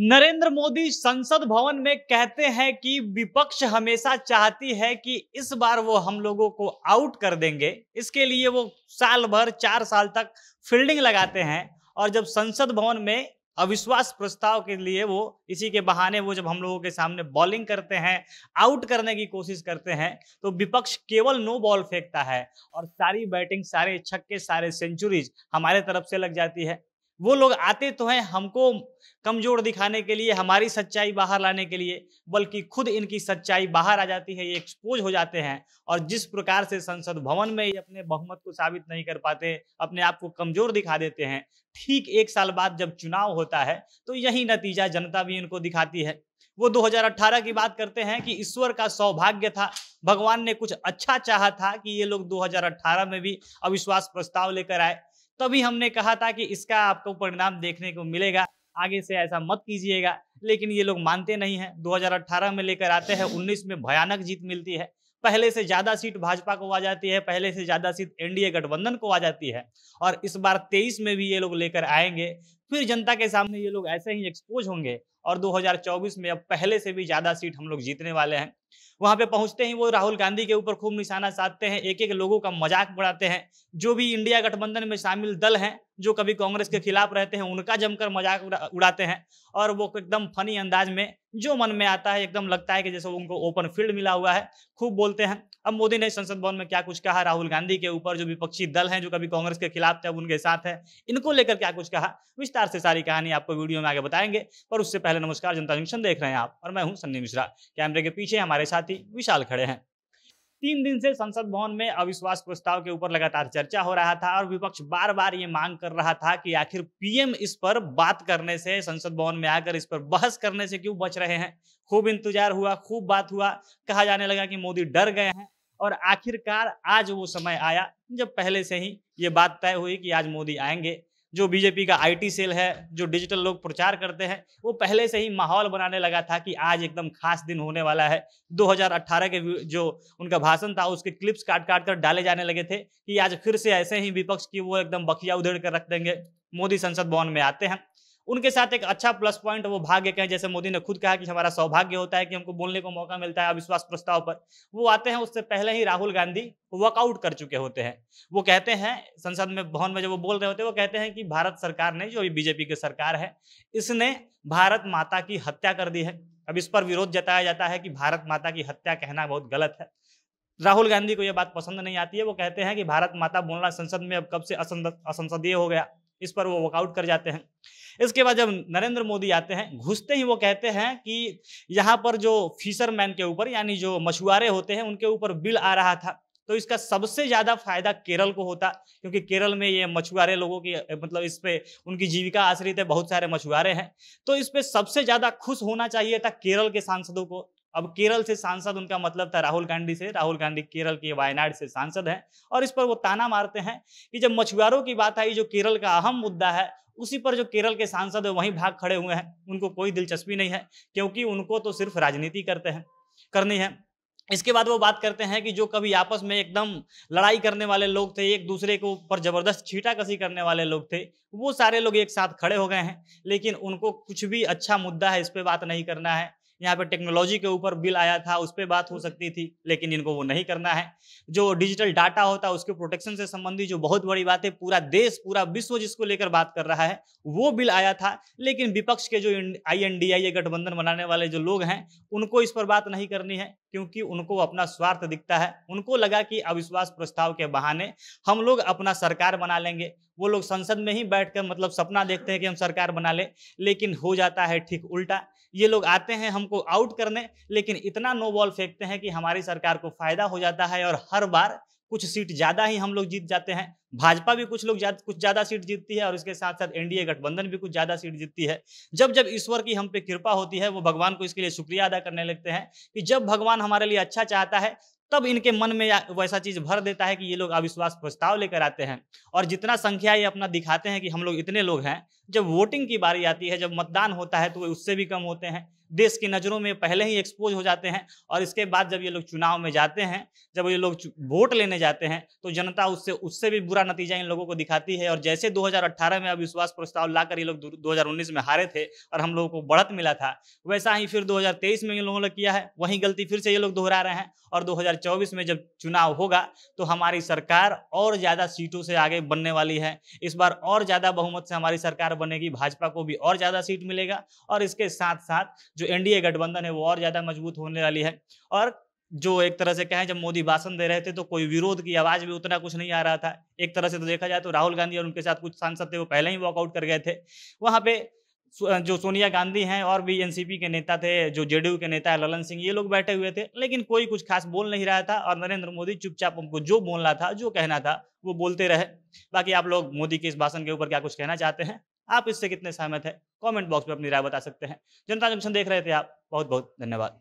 नरेंद्र मोदी संसद भवन में कहते हैं कि विपक्ष हमेशा चाहती है कि इस बार वो हम लोगों को आउट कर देंगे इसके लिए वो साल भर चार साल तक फील्डिंग लगाते हैं और जब संसद भवन में अविश्वास प्रस्ताव के लिए वो इसी के बहाने वो जब हम लोगों के सामने बॉलिंग करते हैं आउट करने की कोशिश करते हैं तो विपक्ष केवल नो बॉल फेंकता है और सारी बैटिंग सारे छक्के सारे सेंचुरीज हमारे तरफ से लग जाती है वो लोग आते तो हैं हमको कमजोर दिखाने के लिए हमारी सच्चाई बाहर लाने के लिए बल्कि खुद इनकी सच्चाई बाहर आ जाती है ये एक्सपोज हो जाते हैं और जिस प्रकार से संसद भवन में ये अपने बहुमत को साबित नहीं कर पाते अपने आप को कमजोर दिखा देते हैं ठीक एक साल बाद जब चुनाव होता है तो यही नतीजा जनता भी इनको दिखाती है वो 2018 की बात करते हैं कि ईश्वर का सौभाग्य था भगवान ने कुछ अच्छा चाहा था कि ये लोग 2018 में भी अविश्वास प्रस्ताव लेकर आए तभी हमने कहा था कि इसका आपको परिणाम देखने को मिलेगा आगे से ऐसा मत कीजिएगा लेकिन ये लोग मानते नहीं हैं 2018 में लेकर आते हैं 19 में भयानक जीत मिलती है पहले से ज्यादा सीट भाजपा को आ जाती है पहले से ज्यादा सीट एनडीए गठबंधन को आ जाती है और इस बार तेईस में भी ये लोग लेकर आएंगे फिर जनता के सामने ये लोग ऐसे ही एक्सपोज होंगे और 2024 में अब पहले से भी ज्यादा सीट हम लोग जीतने वाले हैं वहां पे पहुंचते ही वो राहुल गांधी के ऊपर खूब निशाना साधते हैं एक एक लोगों का मजाक बढ़ाते हैं जो भी इंडिया गठबंधन में शामिल दल हैं जो कभी कांग्रेस के खिलाफ रहते हैं उनका जमकर मजाक उड़ाते हैं और वो एकदम फनी अंदाज में जो मन में आता है एकदम लगता है कि जैसे उनको ओपन फील्ड मिला हुआ है खूब बोलते हैं अब मोदी ने संसद भवन में क्या कुछ कहा राहुल गांधी के ऊपर जो विपक्षी दल हैं जो कभी कांग्रेस के खिलाफ थे अब उनके साथ है इनको लेकर क्या कुछ कहा विस्तार से सारी कहानी आपको वीडियो में आगे बताएंगे पर उससे पहले नमस्कार जनता जंक्शन देख रहे हैं आप और मैं हूँ सन्नी मिश्रा कैमरे के पीछे हमारे साथी विशाल खड़े हैं तीन दिन से संसद भवन में अविश्वास प्रस्ताव के ऊपर लगातार चर्चा हो रहा था और विपक्ष बार बार ये मांग कर रहा था कि आखिर पीएम इस पर बात करने से संसद भवन में आकर इस पर बहस करने से क्यों बच रहे हैं खूब इंतजार हुआ खूब बात हुआ कहा जाने लगा कि मोदी डर गए हैं और आखिरकार आज वो समय आया जब पहले से ही ये बात तय हुई कि आज मोदी आएंगे जो बीजेपी का आईटी सेल है जो डिजिटल लोग प्रचार करते हैं वो पहले से ही माहौल बनाने लगा था कि आज एकदम खास दिन होने वाला है 2018 के जो उनका भाषण था उसके क्लिप्स काट काट कर डाले जाने लगे थे कि आज फिर से ऐसे ही विपक्ष की वो एकदम बखिया उधेड़ कर रख देंगे मोदी संसद भवन में आते हैं उनके साथ एक अच्छा प्लस पॉइंट वो भाग्य कहें जैसे मोदी ने खुद कहा कि हमारा सौभाग्य होता है कि हमको बोलने को मौका मिलता है अविश्वास प्रस्ताव पर वो आते हैं उससे पहले ही राहुल गांधी वर्कआउट कर चुके होते हैं वो कहते हैं संसद में भवन में जब वो बोल रहे होते हैं वो कहते हैं कि भारत सरकार ने जो अभी बीजेपी की सरकार है इसने भारत माता की हत्या कर दी है अब इस पर विरोध जताया जाता है कि भारत माता की हत्या कहना बहुत गलत है राहुल गांधी को यह बात पसंद नहीं आती है वो कहते हैं कि भारत माता बोलना संसद में अब कब से असंसदीय हो गया इस पर वो वॉकआउट कर जाते हैं इसके बाद जब नरेंद्र मोदी आते हैं घुसते ही वो कहते हैं कि यहाँ पर जो फिशरमैन के ऊपर यानी जो मछुआरे होते हैं उनके ऊपर बिल आ रहा था तो इसका सबसे ज़्यादा फायदा केरल को होता क्योंकि केरल में ये मछुआरे लोगों की मतलब इस पर उनकी जीविका आश्रित है बहुत सारे मछुआरे हैं तो इस पर सबसे ज़्यादा खुश होना चाहिए था केरल के सांसदों को अब केरल से सांसद उनका मतलब था राहुल गांधी से राहुल गांधी केरल के वायनाड से सांसद हैं और इस पर वो ताना मारते हैं कि जब मछुआरों की बात आई जो केरल का अहम मुद्दा है उसी पर जो केरल के सांसद है वहीं भाग खड़े हुए हैं उनको कोई दिलचस्पी नहीं है क्योंकि उनको तो सिर्फ राजनीति करते हैं करनी है इसके बाद वो बात करते हैं कि जो कभी आपस में एकदम लड़ाई करने वाले लोग थे एक दूसरे को ऊपर जबरदस्त छीटा कसी करने वाले लोग थे वो सारे लोग एक साथ खड़े हो गए हैं लेकिन उनको कुछ भी अच्छा मुद्दा है इस पर बात नहीं करना है यहाँ पे टेक्नोलॉजी के ऊपर बिल आया था उस पर बात हो सकती थी लेकिन इनको वो नहीं करना है जो डिजिटल डाटा होता है उसके प्रोटेक्शन से संबंधित जो बहुत बड़ी बात है पूरा देश पूरा विश्व जिसको लेकर बात कर रहा है वो बिल आया था लेकिन विपक्ष के जो आई एन डी आई गठबंधन बनाने वाले जो लोग हैं उनको इस पर बात नहीं करनी है क्योंकि उनको अपना स्वार्थ दिखता है उनको लगा कि अविश्वास प्रस्ताव के बहाने हम लोग अपना सरकार बना लेंगे वो लोग संसद में ही बैठ कर मतलब सपना देखते हैं कि हम सरकार बना लें लेकिन हो जाता है ठीक उल्टा ये लोग आते हैं हमको आउट करने लेकिन इतना नो बॉल फेंकते हैं कि हमारी सरकार को फायदा हो जाता है और हर बार कुछ सीट ज़्यादा ही हम लोग जीत जाते हैं भाजपा भी कुछ लोग कुछ ज़्यादा सीट जीतती है और इसके साथ साथ एनडीए गठबंधन भी कुछ ज़्यादा सीट जीतती है जब जब ईश्वर की हम पे कृपा होती है वो भगवान को इसके लिए शुक्रिया अदा करने लगते हैं कि जब भगवान हमारे लिए अच्छा चाहता है तब इनके मन में वैसा चीज भर देता है कि ये लोग अविश्वास प्रस्ताव लेकर आते हैं और जितना संख्या ये अपना दिखाते हैं कि हम लोग इतने लोग हैं जब वोटिंग की बारी आती है जब मतदान होता है तो वो उससे भी कम होते हैं देश की नज़रों में पहले ही एक्सपोज हो जाते हैं और इसके बाद जब ये लोग चुनाव में जाते हैं जब ये लोग वोट लेने जाते हैं तो जनता उससे उससे भी बुरा नतीजा इन लोगों को दिखाती है और जैसे 2018 में अविश्वास प्रस्ताव लाकर ये लोग 2019 में हारे थे और हम लोगों को बढ़त मिला था वैसा ही फिर दो में इन लोगों ने किया है वहीं गलती फिर से ये लोग दोहरा रहे हैं और दो 2024 में जब चुनाव होगा तो हमारी सरकार और ज़्यादा सीटों से आगे बनने वाली है इस बार और ज़्यादा बहुमत से हमारी सरकार बनेगी भाजपा को भी और ज़्यादा सीट मिलेगा और इसके साथ साथ जो एनडीए गठबंधन है वो और ज़्यादा मजबूत होने वाली है और जो एक तरह से कहें जब मोदी भाषण दे रहे थे तो कोई विरोध की आवाज भी उतना कुछ नहीं आ रहा था एक तरह से तो देखा जाए तो राहुल गांधी और उनके साथ कुछ सांसद थे वो पहले ही वॉकआउट कर गए थे वहाँ पे जो सोनिया गांधी हैं और भी एनसीपी के नेता थे जो जेडीयू के नेता है ललन सिंह ये लोग बैठे हुए थे लेकिन कोई कुछ खास बोल नहीं रहा था और नरेंद्र मोदी चुपचाप उनको जो बोलना था जो कहना था वो बोलते रहे बाकी आप लोग मोदी के इस भाषण के ऊपर क्या कुछ कहना चाहते हैं आप इससे कितने सहमत है कॉमेंट बॉक्स में अपनी राय बता सकते हैं जनता जंक्शन देख रहे थे आप बहुत बहुत धन्यवाद